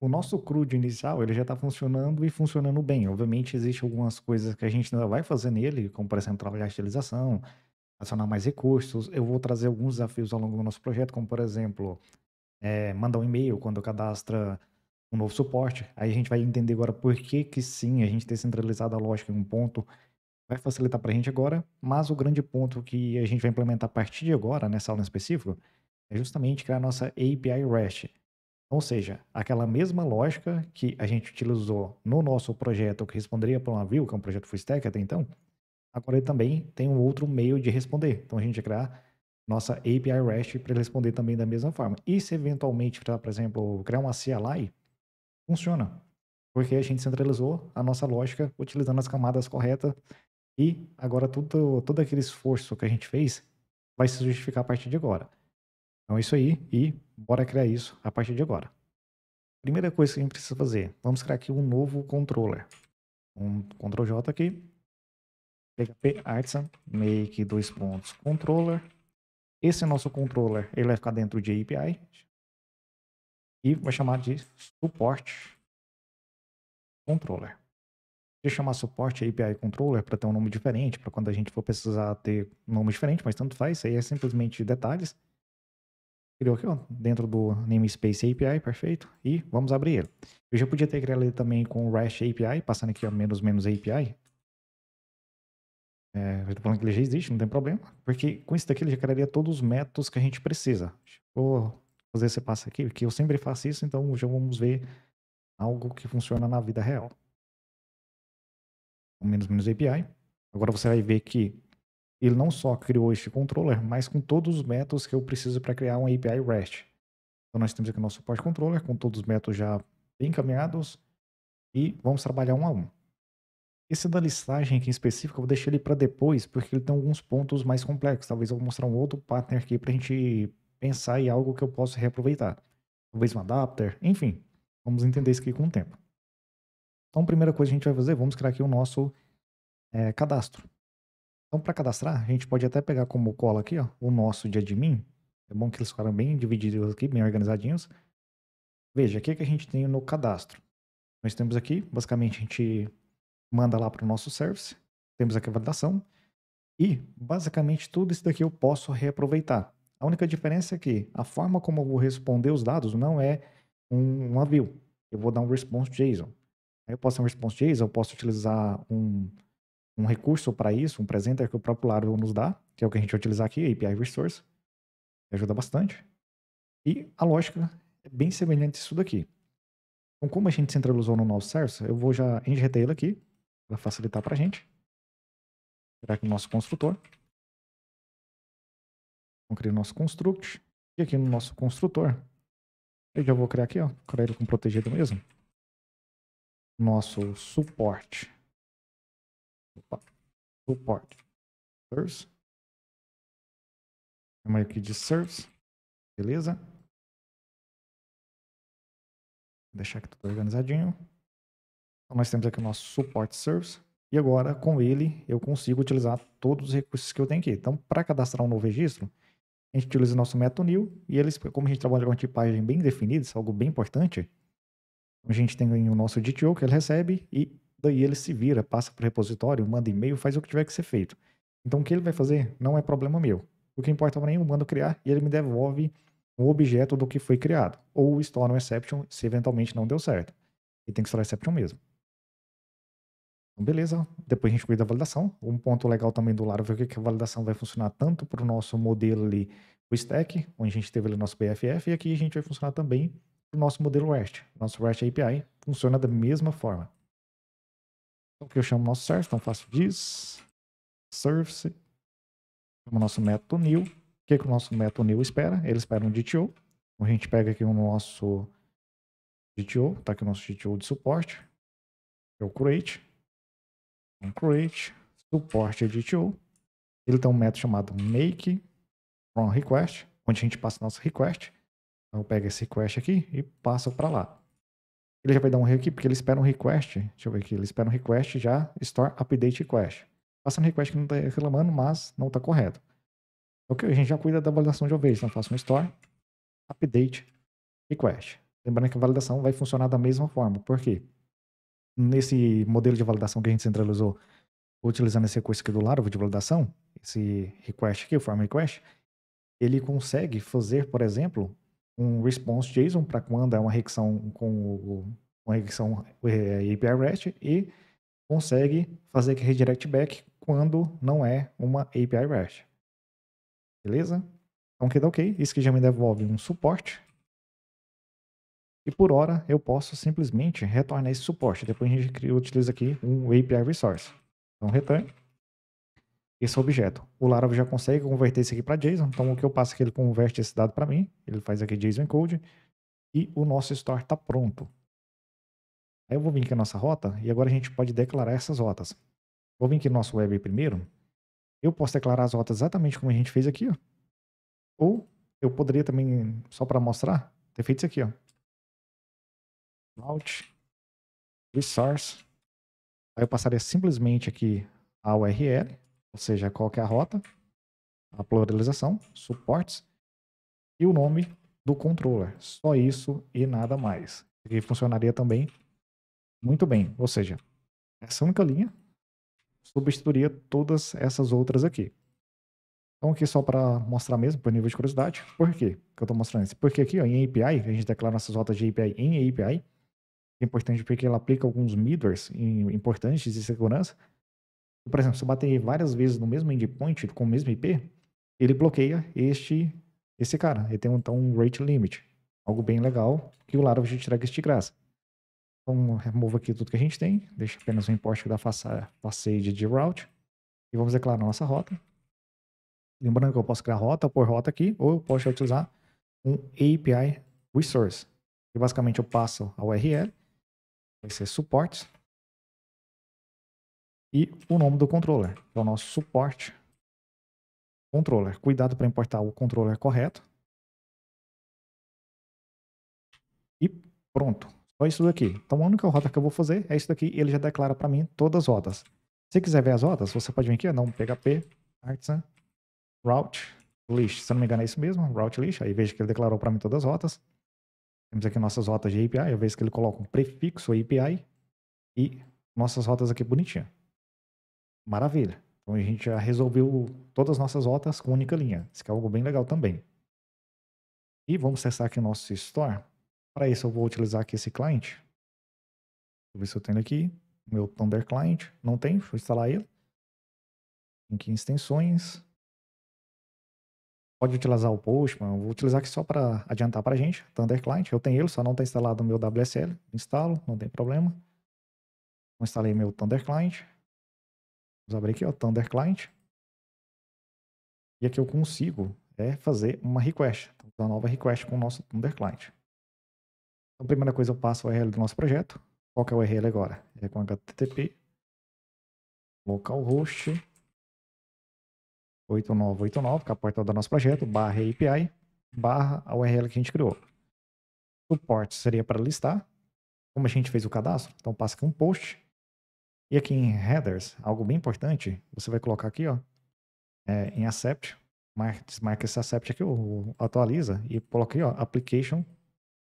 o nosso CRUD inicial, ele já está funcionando e funcionando bem. Obviamente, existem algumas coisas que a gente ainda vai fazer nele, como, por exemplo, trabalhar a estilização, acionar mais recursos. Eu vou trazer alguns desafios ao longo do nosso projeto, como, por exemplo, é, mandar um e-mail quando cadastra um novo suporte. Aí a gente vai entender agora por que, que sim, a gente ter centralizado a lógica em um ponto vai facilitar para a gente agora, mas o grande ponto que a gente vai implementar a partir de agora, nessa aula em específico, é justamente criar a nossa API REST ou seja, aquela mesma lógica que a gente utilizou no nosso projeto que responderia para um navio, que é um projeto full stack até então, agora ele também tem um outro meio de responder. Então a gente criar nossa API REST para responder também da mesma forma. E se eventualmente, pra, por exemplo, criar uma CLI, funciona. Porque a gente centralizou a nossa lógica utilizando as camadas corretas e agora tudo, todo aquele esforço que a gente fez vai se justificar a partir de agora. Então é isso aí e bora criar isso a partir de agora. Primeira coisa que a gente precisa fazer, vamos criar aqui um novo controller. Um Ctrl J aqui, PHP artisan make dois pontos controller. Esse nosso controller, ele vai ficar dentro de API e vai chamar de suporte controller. Deixa eu chamar suporte API controller para ter um nome diferente, para quando a gente for precisar ter nome diferente, mas tanto faz, isso aí é simplesmente detalhes criou aqui, ó, dentro do namespace API, perfeito. E vamos abrir ele. Eu já podia ter criado ele também com o REST API, passando aqui, ó, menos menos API. É, eu tô falando que ele já existe, não tem problema. Porque com isso daqui ele já criaria todos os métodos que a gente precisa. Vou fazer esse passo aqui, porque eu sempre faço isso, então já vamos ver algo que funciona na vida real. Menos menos API. Agora você vai ver que ele não só criou este controller, mas com todos os métodos que eu preciso para criar uma API REST. Então nós temos aqui o nosso pod controller com todos os métodos já bem encaminhados e vamos trabalhar um a um. Esse da listagem aqui em específico eu vou deixar ele para depois, porque ele tem alguns pontos mais complexos. Talvez eu vou mostrar um outro pattern aqui para a gente pensar em algo que eu possa reaproveitar. Talvez um adapter, enfim. Vamos entender isso aqui com o tempo. Então, a primeira coisa que a gente vai fazer, vamos criar aqui o nosso é, cadastro. Então, para cadastrar, a gente pode até pegar como cola aqui, ó, o nosso de admin. É bom que eles ficaram bem divididos aqui, bem organizadinhos. Veja, o que, que a gente tem no cadastro? Nós temos aqui, basicamente, a gente manda lá para o nosso service. Temos aqui a validação. E, basicamente, tudo isso daqui eu posso reaproveitar. A única diferença é que a forma como eu vou responder os dados não é um, um view. Eu vou dar um response JSON. Aí eu posso ter um response JSON, eu posso utilizar um um recurso para isso, um presenter que o próprio Laravel nos dá, que é o que a gente vai utilizar aqui, API Resource, que ajuda bastante. E a lógica é bem semelhante a isso daqui. Então, como a gente centralizou no nosso service, eu vou já enjetar ele aqui, para facilitar para a gente. criar aqui o nosso construtor. vamos criar o nosso construct. E aqui no nosso construtor, eu já vou criar aqui, ó, criar ele com protegido mesmo. Nosso suporte Opa, support. Service. Chama aqui de service. Beleza? Vou deixar aqui tudo organizadinho. Então, nós temos aqui o nosso support service. E agora, com ele, eu consigo utilizar todos os recursos que eu tenho aqui. Então, para cadastrar um novo registro, a gente utiliza o nosso método new e eles, como a gente trabalha com uma tipagem bem definida, isso é algo bem importante, a gente tem o nosso DTO que ele recebe e daí ele se vira, passa para o repositório, manda e-mail, faz o que tiver que ser feito. Então o que ele vai fazer não é problema meu. O que importa para mim, eu é mando criar e ele me devolve um objeto do que foi criado. Ou estoura um exception se eventualmente não deu certo. E tem que estourar exception mesmo. Então, beleza. Depois a gente cuida da validação. Um ponto legal também do Laravel é que a validação vai funcionar tanto para o nosso modelo ali, o stack, onde a gente teve ali o nosso BFF, e aqui a gente vai funcionar também para o nosso modelo REST. Nosso REST API funciona da mesma forma. Então, que eu chamo o nosso service? Então faço this service. Chamo o nosso método new. O que, que o nosso método new espera? Ele espera um DTO. Então a gente pega aqui o nosso DTO. Está aqui o nosso DTO de suporte. É o create. Então, create. Suporte DTO. Ele tem um método chamado make from request, onde a gente passa nosso request. Então eu pego esse request aqui e passo para lá. Ele já vai dar um erro aqui, porque ele espera um request. Deixa eu ver aqui. Ele espera um request já, store update request. Faça um request que não está reclamando, mas não está correto. Ok, a gente já cuida da validação de vez. Então, faça um store update request. Lembrando que a validação vai funcionar da mesma forma. Por quê? Nesse modelo de validação que a gente centralizou, utilizando esse recurso aqui do Laravel de validação, esse request aqui, o form request, ele consegue fazer, por exemplo, um response JSON para quando é uma requisição com o, uma requisição é, API REST e consegue fazer redirect back quando não é uma API REST. Beleza? Então, que dá tá ok. Isso que já me devolve um suporte. E por hora, eu posso simplesmente retornar esse suporte. Depois a gente cria, utiliza aqui um API Resource. Então, return esse é objeto. O Laravel já consegue converter isso aqui para JSON. Então, o que eu passo é que ele converte esse dado para mim. Ele faz aqui JSON encode. E o nosso store está pronto. Aí eu vou vir aqui na nossa rota. E agora a gente pode declarar essas rotas. Vou vir aqui no nosso web primeiro. Eu posso declarar as rotas exatamente como a gente fez aqui. Ó. Ou eu poderia também, só para mostrar, ter feito isso aqui. Ó. Route, resource. Aí eu passaria simplesmente aqui a URL ou seja, qual que é a rota, a pluralização, suportes e o nome do controller. Só isso e nada mais. E funcionaria também muito bem. Ou seja, essa única linha substituiria todas essas outras aqui. Então aqui só para mostrar mesmo, por nível de curiosidade, por quê que eu estou mostrando isso? Porque aqui ó, em API, a gente declara nossas rotas de API em API, é importante porque ela aplica alguns middlers importantes de segurança, por exemplo, se eu bater várias vezes no mesmo endpoint com o mesmo IP, ele bloqueia este esse cara. Ele tem então um rate limit, algo bem legal que o Laravel te entrega de graça. Então, remova aqui tudo que a gente tem, deixa apenas o um import da facade de route e vamos declarar nossa rota. Lembrando que eu posso criar rota por rota aqui ou eu posso utilizar um API resource. E basicamente eu passo a URL, vai ser suportes, e o nome do controller, que é o nosso suporte controller. Cuidado para importar o controller correto. E pronto. Só isso daqui. Então a única rota que eu vou fazer é isso daqui. Ele já declara para mim todas as rotas. Se quiser ver as rotas, você pode vir aqui, não, PHP, Artisan, Route, List. Se eu não me engano é isso mesmo, Route List. Aí veja que ele declarou para mim todas as rotas. Temos aqui nossas rotas de API. Eu vejo que ele coloca um prefixo API e nossas rotas aqui bonitinhas. Maravilha. Então a gente já resolveu todas as nossas rotas com única linha. Isso é algo bem legal também. E vamos testar aqui o nosso store. Para isso eu vou utilizar aqui esse cliente. Deixa eu ver se eu tenho aqui. Meu Thunder Client. Não tem, vou instalar ele. Aqui em extensões. Pode utilizar o Postman. Vou utilizar aqui só para adiantar para a gente. Thunder Client. Eu tenho ele, só não está instalado o meu WSL. Instalo, não tem problema. Vou instalar meu Thunder Client. Vamos abrir aqui, ó, Thunder Client. E aqui eu consigo é, fazer uma request, então, uma nova request com o nosso Thunder Client. Então, a primeira coisa, eu passo a URL do nosso projeto. Qual que é o URL agora? É com HTTP localhost 8989, que é a porta do nosso projeto, barra API, barra a URL que a gente criou. Suporte seria para listar. Como a gente fez o cadastro, então passa aqui um post. E aqui em headers, algo bem importante, você vai colocar aqui, ó, é, em accept, desmarca esse accept aqui, ó, atualiza e coloca aqui, ó, application,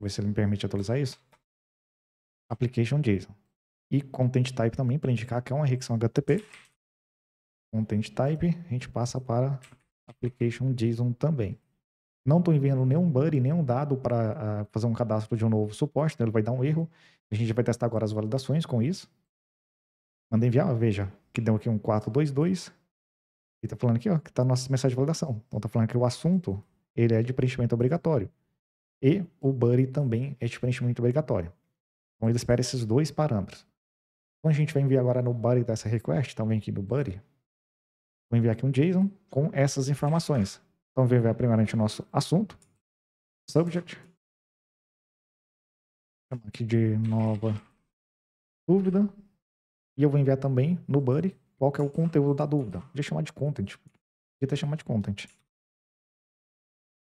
ver se ele me permite atualizar isso, application JSON. E content type também, para indicar que é uma requisição HTTP. Content type, a gente passa para application JSON também. Não estou enviando nenhum buddy, nenhum dado para uh, ah, fazer um cadastro de um novo suporte, então ele vai dar um erro. A gente vai testar agora as validações com isso. Manda enviar, veja, que deu aqui um 422. E tá falando aqui, ó, que tá a nossa mensagem de validação. Então tá falando que o assunto, ele é de preenchimento obrigatório. E o buddy também é de preenchimento obrigatório. Então ele espera esses dois parâmetros. Então a gente vai enviar agora no buddy dessa request, então vem aqui no buddy. Vou enviar aqui um JSON com essas informações. Então vamos enviar primeiramente o nosso assunto, subject, chamar aqui de nova dúvida, e eu vou enviar também no Buddy qual que é o conteúdo da dúvida. Podia chamar de content. Podia até chamar de content.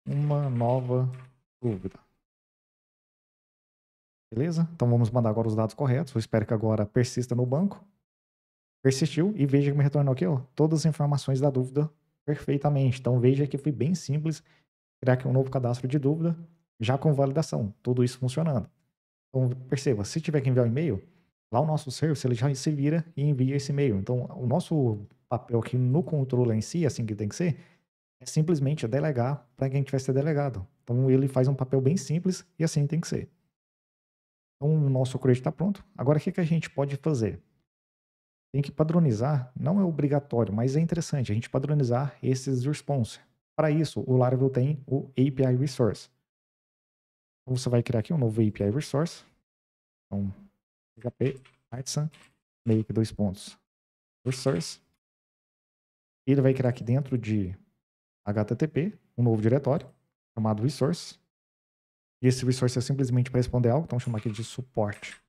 Uma nova dúvida. Beleza? Então vamos mandar agora os dados corretos. Eu espero que agora persista no banco. Persistiu e veja que me retornou aqui, ó, todas as informações da dúvida perfeitamente. Então veja que foi bem simples criar aqui um novo cadastro de dúvida já com validação. Tudo isso funcionando. Então perceba, se tiver que enviar um e-mail, Lá o nosso service ele já se vira e envia esse e-mail. Então, o nosso papel aqui no controle em si, assim que tem que ser, é simplesmente delegar para quem tiver ser delegado. Então, ele faz um papel bem simples e assim tem que ser. Então, o nosso crédito está pronto. Agora, o que, que a gente pode fazer? Tem que padronizar, não é obrigatório, mas é interessante a gente padronizar esses response. Para isso, o Laravel tem o API Resource. Então, você vai criar aqui um novo API Resource. Então, PHP artisan make dois pontos resource Ele vai criar aqui dentro de HTTP um novo diretório chamado resource. E esse resource é simplesmente para responder algo, então chamar aqui de suporte.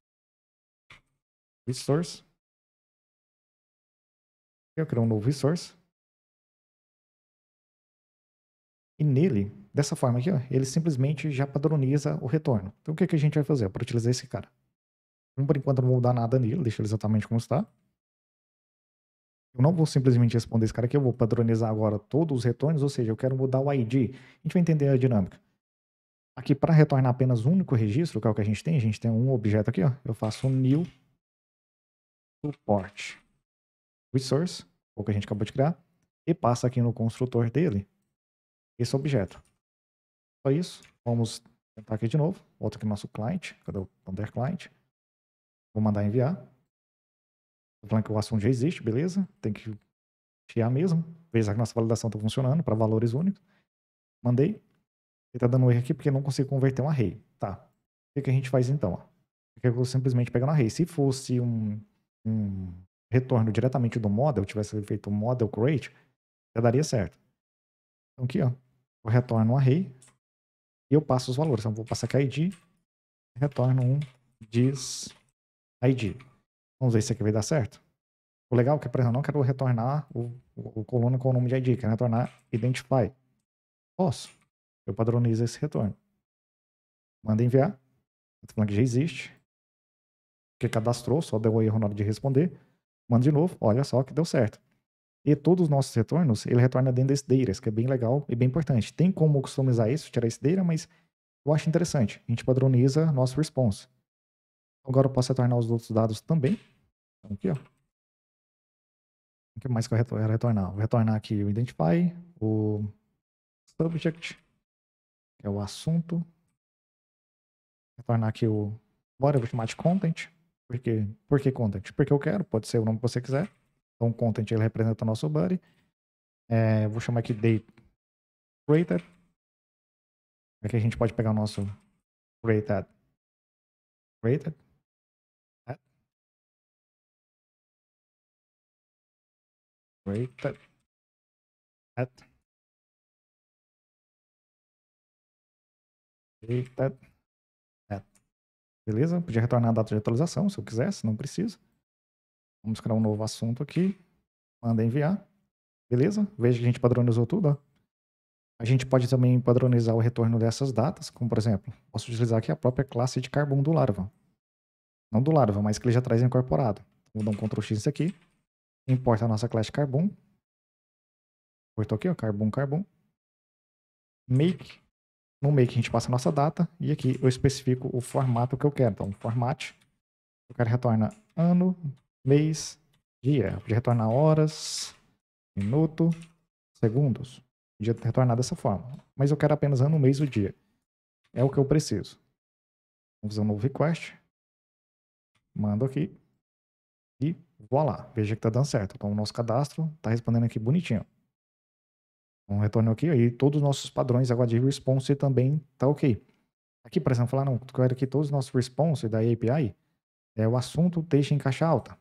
Resource. Eu criar um novo resource. E nele, dessa forma aqui, ó, ele simplesmente já padroniza o retorno. Então o que, que a gente vai fazer para utilizar esse cara? por enquanto, não vou mudar nada nele, deixa ele exatamente como está. Eu não vou simplesmente responder esse cara aqui, eu vou padronizar agora todos os retornos, ou seja, eu quero mudar o ID. A gente vai entender a dinâmica. Aqui, para retornar apenas um único registro, que é o que a gente tem, a gente tem um objeto aqui, ó. eu faço um new support resource, o que a gente acabou de criar, e passa aqui no construtor dele esse objeto. Só isso. Vamos tentar aqui de novo. Volto aqui no nosso client, cadê o Thunder Client? Vou mandar enviar. Tô falando que o assunto já existe, beleza? Tem que chiar mesmo. Veja que nossa validação está funcionando para valores únicos. Mandei. Ele está dando um erro aqui porque não consigo converter um array. Tá. O que, a gente faz então? Ó? Porque é eu simplesmente pego um array. Se fosse um, um retorno diretamente do model, tivesse feito model create, já daria certo. Então aqui, ó, eu retorno um array e eu passo os valores. Então eu vou passar aqui a id, retorno um diz ID. Vamos ver se isso aqui vai dar certo. O legal é que, por exemplo, eu não quero retornar o, o, o coluna com o nome de ID, quero retornar identify. Posso. Eu padronizo esse retorno. Manda enviar. Estou tá que já existe. Que cadastrou, só deu um erro na hora de responder. Manda de novo, olha só que deu certo. E todos os nossos retornos, ele retorna dentro desse data, que é bem legal e bem importante. Tem como customizar isso, tirar esse data, mas eu acho interessante. A gente padroniza nosso response. Agora eu posso retornar os outros dados também. Então, aqui, ó. O que mais que eu quero retornar? Vou retornar aqui o identify, o subject, que é o assunto. retornar aqui o bora, eu vou chamar de content. Por quê? Por que content? Porque eu quero, pode ser o nome que você quiser. Então, content ele representa nosso body. É, vou chamar aqui date created. Aqui a gente pode pegar o nosso created. Created. Eita. Eita. Eita. Eita. Beleza? Podia retornar a data de atualização se eu quisesse, não precisa. Vamos criar um novo assunto aqui. Manda enviar. Beleza? Veja que a gente padronizou tudo. Ó. A gente pode também padronizar o retorno dessas datas, como por exemplo, posso utilizar aqui a própria classe de carbono do Larva. Não do Larva, mas que ele já traz incorporado. Vou dar um Ctrl X aqui importa a nossa classe Carbon. Importou tá aqui, ó, Carbon, Carbon. Make. No make a gente passa a nossa data e aqui eu especifico o formato que eu quero. Então, format, eu quero retorna ano, mês, dia. Eu podia retornar horas, minuto, segundos. Eu podia retornar dessa forma. Mas eu quero apenas ano, mês e dia. É o que eu preciso. Vamos fazer um novo request. Mando aqui. E Vou lá, veja que tá dando certo. Então, o nosso cadastro tá respondendo aqui bonitinho. Um então, retorno aqui, aí todos os nossos padrões agora de response também tá ok. Aqui, por exemplo, falar, não, quero que todos os nossos response da API, é o assunto deixa em caixa alta.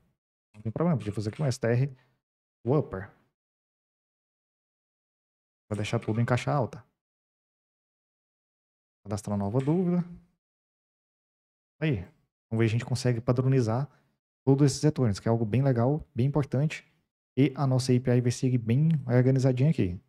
Não tem problema, podia fazer aqui um str upper. Vai deixar tudo em caixa alta. Cadastrar nova dúvida. Aí, vamos ver se a gente consegue padronizar todos esses retornos, que é algo bem legal, bem importante. E a nossa API vai seguir bem organizadinha aqui.